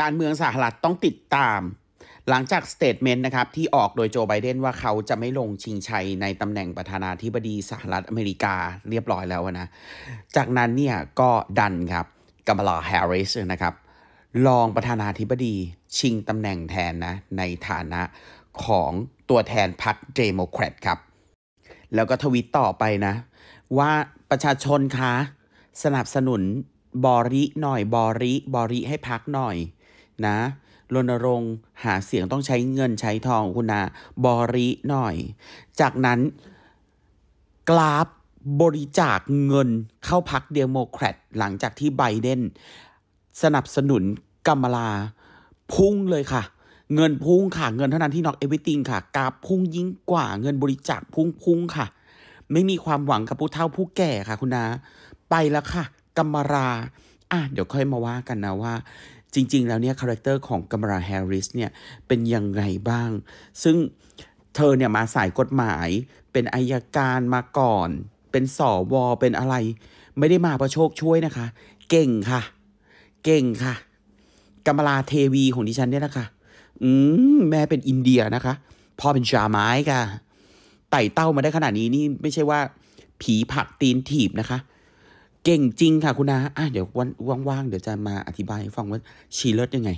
การเมืองสหรัฐต้องติดตามหลังจากสเตทเมนต์นะครับ ที่ออกโดยโจไบเดนว่าเขาจะไม่ลงชิงชัยในตำแหน่งประธานาธิบดีสหรัฐอเมริกาเรียบร้อยแล้วนะ จากนั้นเนี่ยก็ดันครับกัมลาแฮร์ริสนะครับรองประธานาธิบดีชิงตำแหน่งแทนนะ ในฐานะของตัวแทนพรรคเดโมแครตครับ แล้วก็ทวิตต่อไปนะ ว่าประชาชนคะสนับสนุนบอริหน่อยบอริบอริให้พักหน่อยนะ รณรงค์หาเสียงต้องใช้เงินใช้ทองคุณนาบริ หน่อย จากนั้นกราฟบริจาคเงินเข้าพักเดโมแครตหลังจากที่ไบเดนสนับสนุนกัมลา พุ่งเลยค่ะ เงินพุ่งค่ะ เงินเท่านั้นที่น็อกเอเวอติงค่ะ กราฟพุ่งยิ่งกว่าเงินบริจาคพุ่งพุ่งค่ะ ไม่มีความหวังกับผู้เฒ่าผู้แก่ค่ะคุณนาไปแล้วค่ะกัมลาอ่ะเดี๋ยวค่อยมาว่ากันนะว่าจริง ๆ แล้วเนี่ยคาแรคเตอร์ของกัมราแฮร์ริสเนี่ยเป็นยังไงบ้าง ซึ่งเธอเนี่ยมาสายกฎหมาย เป็นอายการมาก่อน เป็นสอวอเป็นอะไร ไม่ได้มาเพราะโชคช่วยนะคะ เก่งค่ะ เก่งค่ะกัมราเทวี ของดิฉันเนี่ยนะคะอืมแม่เป็นอินเดียนะคะพ่อเป็นชาไม้ค่ะไต่เต้ามาได้ขนาดนี้นี่ไม่ใช่ว่า ผีผักตีนถีบนะคะเก่ง จริง ค่ะ คุณอาอ่ะเดี๋ยวว่างๆเดี๋ยวจะมาอธิบาย ให้ฟังว่า ชีเลิศยังไง